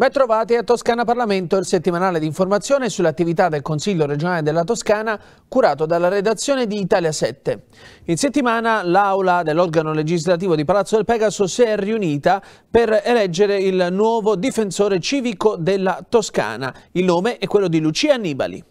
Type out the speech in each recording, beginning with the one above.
Ben trovati a Toscana Parlamento, il settimanale di informazione sull'attività del Consiglio regionale della Toscana curato dalla redazione di Italia 7. In settimana l'aula dell'organo legislativo di Palazzo del Pegaso si è riunita per eleggere il nuovo difensore civico della Toscana. Il nome è quello di Lucia Annibali.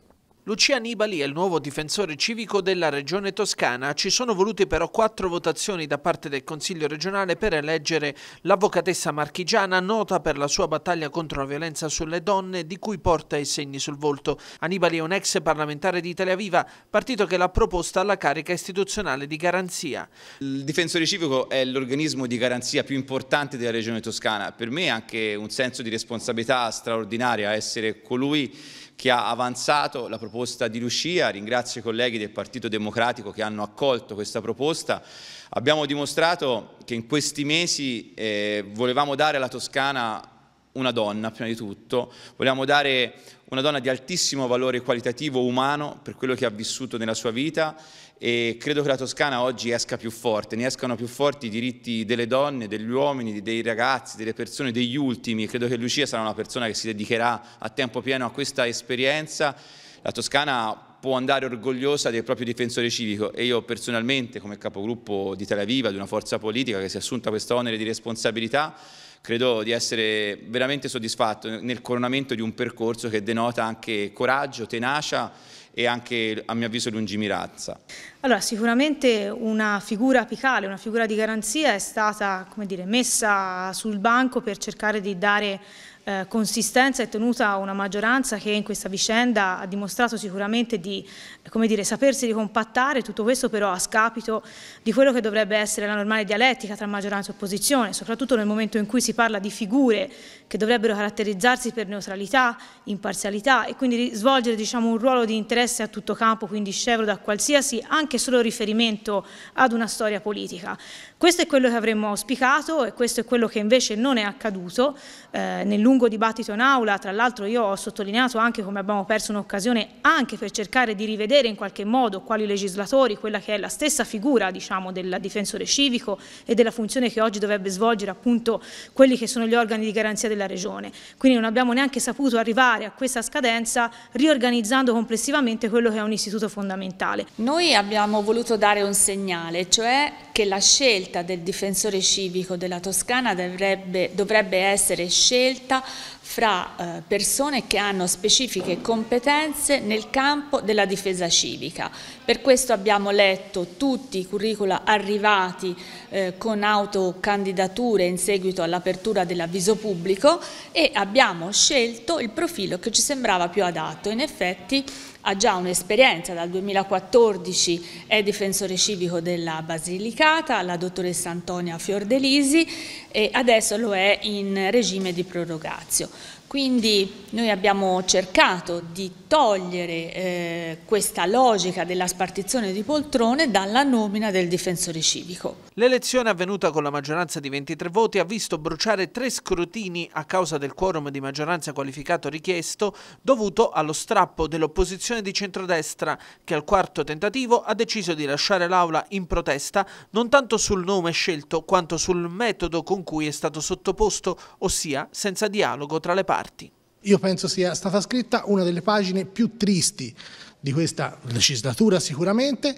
Lucia Nibali è il nuovo difensore civico della Regione Toscana. Ci sono volute però quattro votazioni da parte del Consiglio regionale per eleggere l'avvocatessa marchigiana, nota per la sua battaglia contro la violenza sulle donne, di cui porta i segni sul volto. Anibali è un ex parlamentare di Italia Viva, partito che l'ha proposta alla carica istituzionale di garanzia. Il difensore civico è l'organismo di garanzia più importante della Regione Toscana. Per me è anche un senso di responsabilità straordinaria essere colui che ha avanzato la proposta di Lucia, ringrazio i colleghi del Partito Democratico che hanno accolto questa proposta. Abbiamo dimostrato che in questi mesi eh, volevamo dare alla Toscana una donna prima di tutto, volevamo dare una donna di altissimo valore qualitativo umano per quello che ha vissuto nella sua vita e credo che la Toscana oggi esca più forte, ne escano più forti i diritti delle donne, degli uomini, dei ragazzi, delle persone, degli ultimi. Credo che Lucia sarà una persona che si dedicherà a tempo pieno a questa esperienza. La Toscana può andare orgogliosa del proprio difensore civico e io personalmente come capogruppo di Tel Aviv, di una forza politica che si è assunta questo onere di responsabilità, credo di essere veramente soddisfatto nel coronamento di un percorso che denota anche coraggio, tenacia e anche a mio avviso lungimiranza. Allora, sicuramente una figura apicale, una figura di garanzia è stata dire, messa sul banco per cercare di dare eh, consistenza e tenuta una maggioranza che in questa vicenda ha dimostrato sicuramente di dire, sapersi ricompattare, tutto questo però a scapito di quello che dovrebbe essere la normale dialettica tra maggioranza e opposizione, soprattutto nel momento in cui si parla di figure che dovrebbero caratterizzarsi per neutralità, imparzialità e quindi svolgere diciamo, un ruolo di interesse a tutto campo, quindi scevro da qualsiasi anche solo riferimento ad una storia politica. Questo è quello che avremmo auspicato e questo è quello che invece non è accaduto eh, nel lungo lungo dibattito in aula, tra l'altro io ho sottolineato anche come abbiamo perso un'occasione anche per cercare di rivedere in qualche modo quali legislatori, quella che è la stessa figura diciamo, del difensore civico e della funzione che oggi dovrebbe svolgere appunto quelli che sono gli organi di garanzia della Regione. Quindi non abbiamo neanche saputo arrivare a questa scadenza riorganizzando complessivamente quello che è un istituto fondamentale. Noi abbiamo voluto dare un segnale, cioè che la scelta del difensore civico della Toscana dovrebbe, dovrebbe essere scelta fra eh, persone che hanno specifiche competenze nel campo della difesa civica. Per questo abbiamo letto tutti i curricula arrivati eh, con autocandidature in seguito all'apertura dell'avviso pubblico e abbiamo scelto il profilo che ci sembrava più adatto. In effetti ha già un'esperienza, dal 2014 è difensore civico della Basilicata, la dottoressa Antonia Fiordelisi e adesso lo è in regime di prorogazio. Quindi noi abbiamo cercato di togliere eh, questa logica della spartizione di poltrone dalla nomina del difensore civico. L'elezione avvenuta con la maggioranza di 23 voti ha visto bruciare tre scrutini a causa del quorum di maggioranza qualificato richiesto dovuto allo strappo dell'opposizione di centrodestra che al quarto tentativo ha deciso di lasciare l'Aula in protesta non tanto sul nome scelto quanto sul metodo con cui è stato sottoposto, ossia senza dialogo tra le parti parti. Io penso sia stata scritta una delle pagine più tristi di questa legislatura sicuramente,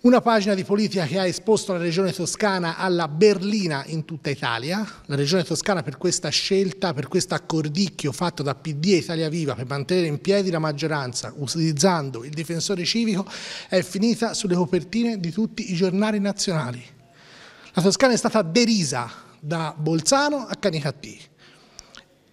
una pagina di politica che ha esposto la regione toscana alla berlina in tutta Italia, la regione toscana per questa scelta, per questo accordicchio fatto da PD e Italia Viva per mantenere in piedi la maggioranza utilizzando il difensore civico è finita sulle copertine di tutti i giornali nazionali. La Toscana è stata derisa da Bolzano a Canicattì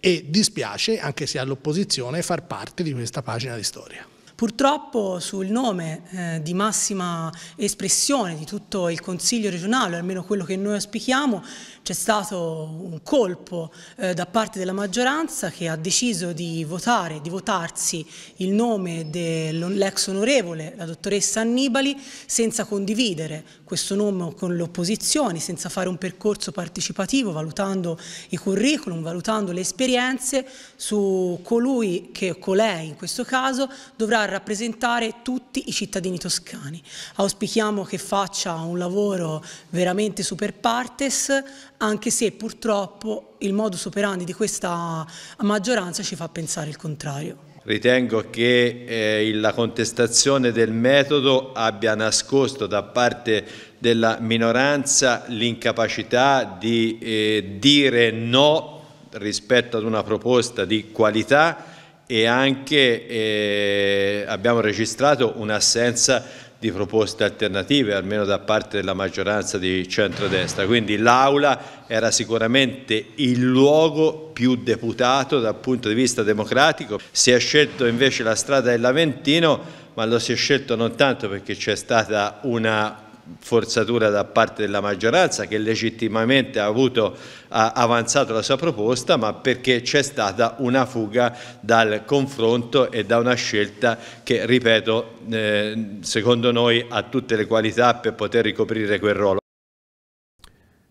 e dispiace, anche se all'opposizione, far parte di questa pagina di storia. Purtroppo sul nome eh, di massima espressione di tutto il Consiglio regionale, almeno quello che noi auspichiamo, c'è stato un colpo eh, da parte della maggioranza che ha deciso di votare, di votarsi il nome dell'ex onorevole, la dottoressa Annibali, senza condividere questo nome con le opposizioni, senza fare un percorso partecipativo, valutando i curriculum, valutando le esperienze su colui che o colei in questo caso dovrà rappresentare tutti i cittadini toscani. Auspichiamo che faccia un lavoro veramente super partes, anche se purtroppo il modus operandi di questa maggioranza ci fa pensare il contrario. Ritengo che eh, la contestazione del metodo abbia nascosto da parte della minoranza l'incapacità di eh, dire no rispetto ad una proposta di qualità e anche eh, abbiamo registrato un'assenza di proposte alternative, almeno da parte della maggioranza di centrodestra. Quindi l'Aula era sicuramente il luogo più deputato dal punto di vista democratico. Si è scelto invece la strada dell'Aventino, ma lo si è scelto non tanto perché c'è stata una forzatura da parte della maggioranza che legittimamente ha, avuto, ha avanzato la sua proposta ma perché c'è stata una fuga dal confronto e da una scelta che ripeto eh, secondo noi ha tutte le qualità per poter ricoprire quel ruolo.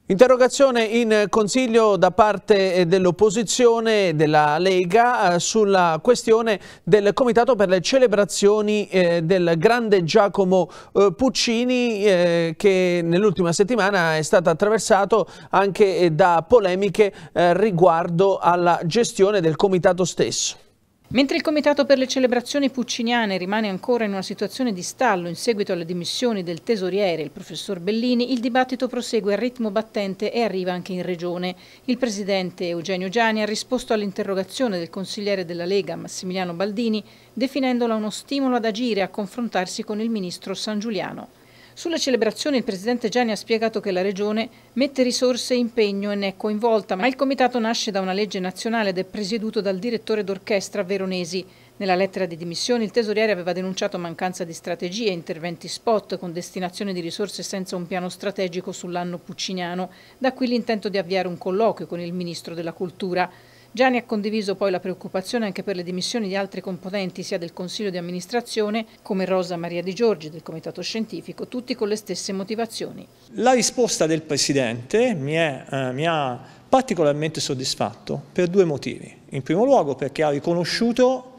Interrogazione in consiglio da parte eh, dell'opposizione della Lega eh, sulla questione del Comitato per le celebrazioni eh, del grande Giacomo Puccini che nell'ultima settimana è stato attraversato anche da polemiche riguardo alla gestione del Comitato stesso. Mentre il Comitato per le celebrazioni pucciniane rimane ancora in una situazione di stallo in seguito alle dimissioni del tesoriere, il professor Bellini, il dibattito prosegue a ritmo battente e arriva anche in Regione. Il presidente Eugenio Giani ha risposto all'interrogazione del consigliere della Lega Massimiliano Baldini, definendola uno stimolo ad agire e a confrontarsi con il ministro San Giuliano. Sulla celebrazione il presidente Gianni ha spiegato che la Regione mette risorse e impegno e ne è coinvolta, ma il comitato nasce da una legge nazionale ed è presieduto dal direttore d'orchestra Veronesi. Nella lettera di dimissione il tesoriere aveva denunciato mancanza di strategie, e interventi spot con destinazione di risorse senza un piano strategico sull'anno pucciniano. Da qui l'intento di avviare un colloquio con il ministro della Cultura. Gianni ha condiviso poi la preoccupazione anche per le dimissioni di altri componenti sia del Consiglio di amministrazione come Rosa Maria Di Giorgi del Comitato Scientifico, tutti con le stesse motivazioni. La risposta del Presidente mi, è, eh, mi ha particolarmente soddisfatto per due motivi. In primo luogo perché ha riconosciuto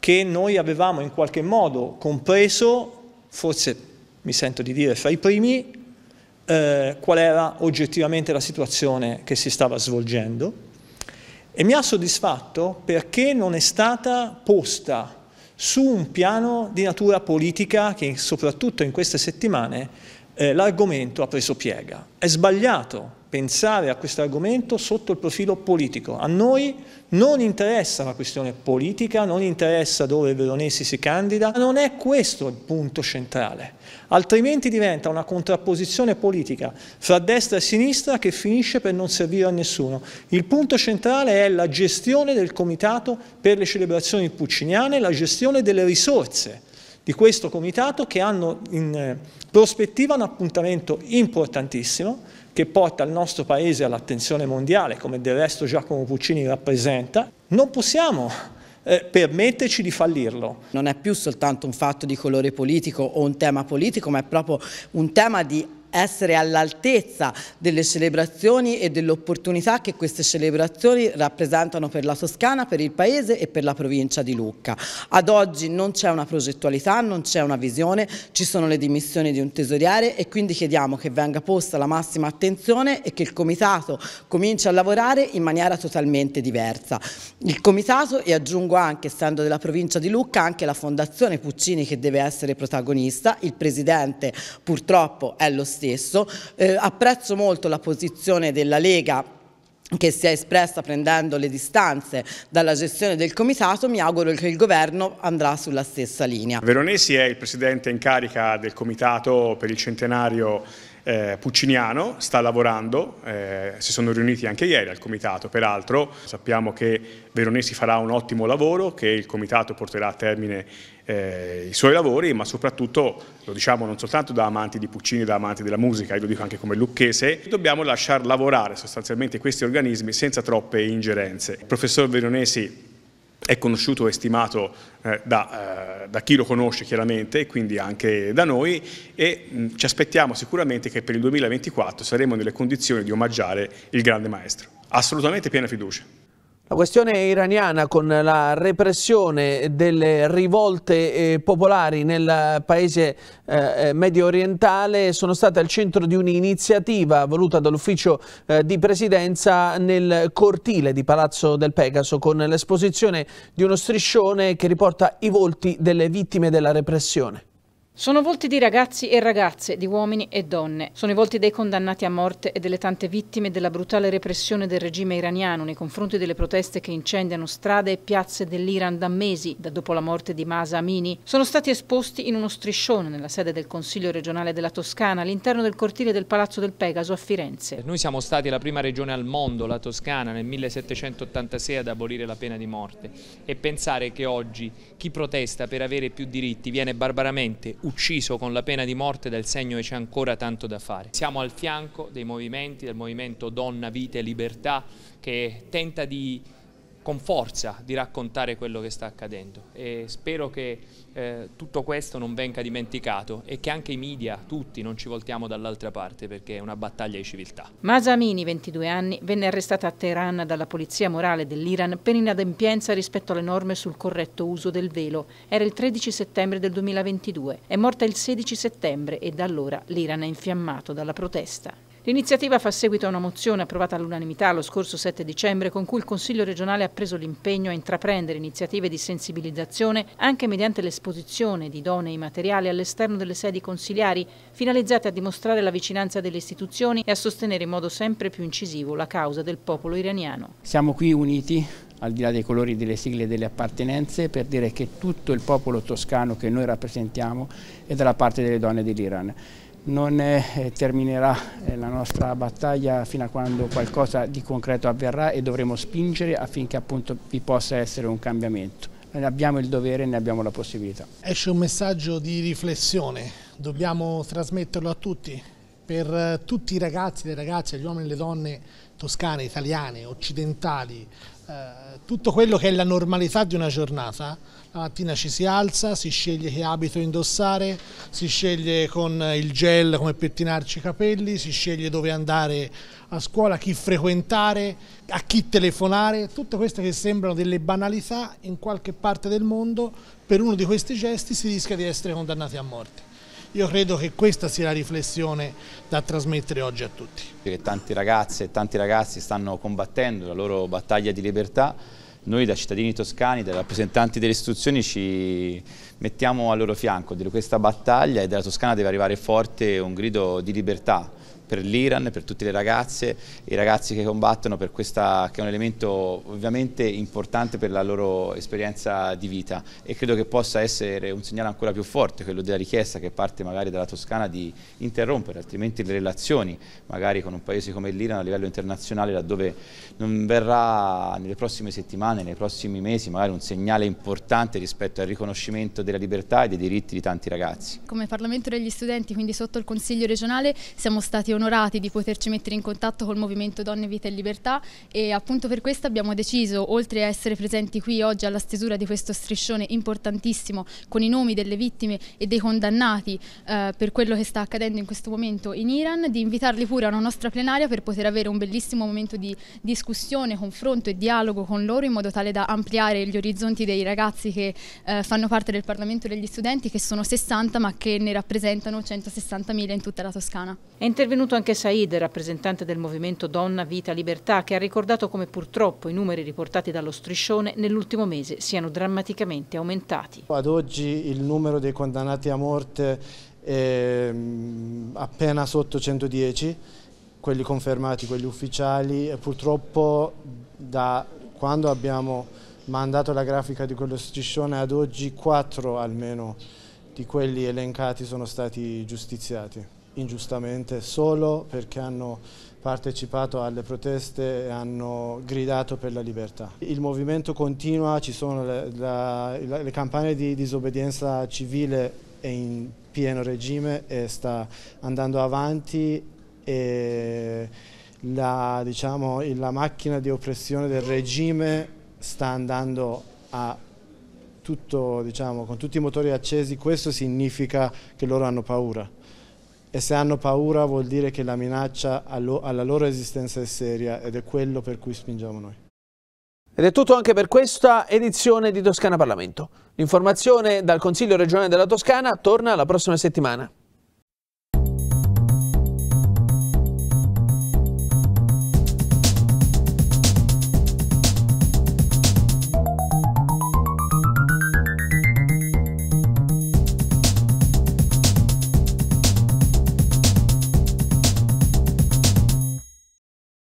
che noi avevamo in qualche modo compreso, forse mi sento di dire fra i primi, eh, qual era oggettivamente la situazione che si stava svolgendo e mi ha soddisfatto perché non è stata posta su un piano di natura politica che soprattutto in queste settimane eh, l'argomento ha preso piega. È sbagliato pensare a questo argomento sotto il profilo politico. A noi non interessa la questione politica, non interessa dove Veronesi si candida, ma non è questo il punto centrale, altrimenti diventa una contrapposizione politica fra destra e sinistra che finisce per non servire a nessuno. Il punto centrale è la gestione del comitato per le celebrazioni pucciniane, la gestione delle risorse di questo comitato che hanno in eh, prospettiva un appuntamento importantissimo che porta il nostro Paese all'attenzione mondiale, come del resto Giacomo Puccini rappresenta, non possiamo eh, permetterci di fallirlo. Non è più soltanto un fatto di colore politico o un tema politico, ma è proprio un tema di essere all'altezza delle celebrazioni e dell'opportunità che queste celebrazioni rappresentano per la Toscana, per il Paese e per la provincia di Lucca. Ad oggi non c'è una progettualità, non c'è una visione, ci sono le dimissioni di un tesoriere e quindi chiediamo che venga posta la massima attenzione e che il Comitato cominci a lavorare in maniera totalmente diversa. Il Comitato e aggiungo anche, essendo della provincia di Lucca, anche la Fondazione Puccini che deve essere protagonista, il Presidente purtroppo è lo stesso stesso. Eh, apprezzo molto la posizione della Lega che si è espressa prendendo le distanze dalla gestione del comitato, mi auguro che il governo andrà sulla stessa linea. Veronesi è il presidente in carica del comitato per il centenario eh, Pucciniano, sta lavorando, eh, si sono riuniti anche ieri al comitato, peraltro sappiamo che Veronesi farà un ottimo lavoro, che il comitato porterà a termine eh, i suoi lavori, ma soprattutto, lo diciamo non soltanto da amanti di Puccini, da amanti della musica, io lo dico anche come lucchese, dobbiamo lasciar lavorare sostanzialmente questi organismi senza troppe ingerenze. Il professor Veronesi è conosciuto e stimato eh, da, eh, da, chi lo conosce chiaramente, quindi anche da noi, e mh, mm, ci aspettiamo sicuramente che per il 2024 saremo nelle condizioni di omaggiare il grande maestro. Assolutamente piena fiducia. La questione iraniana con la repressione delle rivolte eh, popolari nel paese eh, eh, medio orientale sono state al centro di un'iniziativa voluta dall'ufficio eh, di presidenza nel cortile di Palazzo del Pegaso con l'esposizione di uno striscione che riporta i volti delle vittime della repressione. Sono volti di ragazzi e ragazze, di uomini e donne. Sono i volti dei condannati a morte e delle tante vittime della brutale repressione del regime iraniano nei confronti delle proteste che incendiano strade e piazze dell'Iran da mesi, da dopo la morte di Masa Amini. Sono stati esposti in uno striscione nella sede del Consiglio regionale della Toscana, all'interno del cortile del Palazzo del Pegaso a Firenze. Noi siamo stati la prima regione al mondo, la Toscana, nel 1786 ad abolire la pena di morte. E pensare che oggi chi protesta per avere più diritti viene barbaramente ucciso con la pena di morte dal segno che c'è ancora tanto da fare. Siamo al fianco dei movimenti, del movimento Donna, Vite, Libertà che tenta di con forza di raccontare quello che sta accadendo e spero che eh, tutto questo non venga dimenticato e che anche i media, tutti, non ci voltiamo dall'altra parte perché è una battaglia di civiltà. Masamini, 22 anni, venne arrestata a Teheran dalla polizia morale dell'Iran per inadempienza rispetto alle norme sul corretto uso del velo. Era il 13 settembre del 2022, è morta il 16 settembre e da allora l'Iran è infiammato dalla protesta. L'iniziativa fa seguito a una mozione approvata all'unanimità lo scorso 7 dicembre con cui il Consiglio regionale ha preso l'impegno a intraprendere iniziative di sensibilizzazione anche mediante l'esposizione di donne e materiali all'esterno delle sedi consiliari finalizzate a dimostrare la vicinanza delle istituzioni e a sostenere in modo sempre più incisivo la causa del popolo iraniano. Siamo qui uniti al di là dei colori delle sigle e delle appartenenze, per dire che tutto il popolo toscano che noi rappresentiamo è dalla parte delle donne dell'Iran non eh, terminerà eh, la nostra battaglia fino a quando qualcosa di concreto avverrà e dovremo spingere affinché appunto vi possa essere un cambiamento. Ne eh, abbiamo il dovere e ne abbiamo la possibilità. Esce un messaggio di riflessione, dobbiamo trasmetterlo a tutti, per eh, tutti i ragazzi, le ragazze, gli uomini e le donne toscane, italiane, occidentali, eh, tutto quello che è la normalità di una giornata, la mattina ci si alza, si sceglie che abito indossare, si sceglie con il gel come pettinarci i capelli, si sceglie dove andare a scuola, chi frequentare, a chi telefonare, tutte queste che sembrano delle banalità in qualche parte del mondo, per uno di questi gesti si rischia di essere condannati a morte. Io credo che questa sia la riflessione da trasmettere oggi a tutti. Perché tanti ragazze e tanti ragazzi stanno combattendo la loro battaglia di libertà, noi da cittadini toscani, da rappresentanti delle istituzioni ci mettiamo al loro fianco di questa battaglia e dalla Toscana deve arrivare forte un grido di libertà per l'Iran, per tutte le ragazze, i ragazzi che combattono per questa che è un elemento ovviamente importante per la loro esperienza di vita e credo che possa essere un segnale ancora più forte quello della richiesta che parte magari dalla Toscana di interrompere altrimenti le relazioni magari con un paese come l'Iran a livello internazionale laddove non verrà nelle prossime settimane, nei prossimi mesi magari un segnale importante rispetto al riconoscimento della libertà e dei diritti di tanti ragazzi. Come Parlamento degli studenti, quindi sotto il Consiglio regionale, siamo stati onorati di poterci mettere in contatto col Movimento Donne, Vita e Libertà e appunto per questo abbiamo deciso, oltre a essere presenti qui oggi alla stesura di questo striscione importantissimo con i nomi delle vittime e dei condannati eh, per quello che sta accadendo in questo momento in Iran, di invitarli pure a una nostra plenaria per poter avere un bellissimo momento di discussione, confronto e dialogo con loro in modo tale da ampliare gli orizzonti dei ragazzi che eh, fanno parte del Parlamento degli studenti che sono 60 ma che ne rappresentano 160.000 in tutta la Toscana. È intervenuto intervenuto anche Said, rappresentante del movimento Donna, Vita, Libertà, che ha ricordato come purtroppo i numeri riportati dallo striscione nell'ultimo mese siano drammaticamente aumentati. Ad oggi il numero dei condannati a morte è mm, appena sotto 110, quelli confermati, quelli ufficiali, e purtroppo da quando abbiamo mandato la grafica di quello striscione ad oggi 4 almeno di quelli elencati sono stati giustiziati ingiustamente solo perché hanno partecipato alle proteste e hanno gridato per la libertà. Il movimento continua, ci sono le, la, le campagne di disobbedienza civile è in pieno regime e sta andando avanti e la, diciamo, la macchina di oppressione del regime sta andando a tutto, diciamo, con tutti i motori accesi, questo significa che loro hanno paura. E se hanno paura vuol dire che la minaccia alla loro esistenza è seria ed è quello per cui spingiamo noi. Ed è tutto anche per questa edizione di Toscana Parlamento. L'informazione dal Consiglio regionale della Toscana torna la prossima settimana.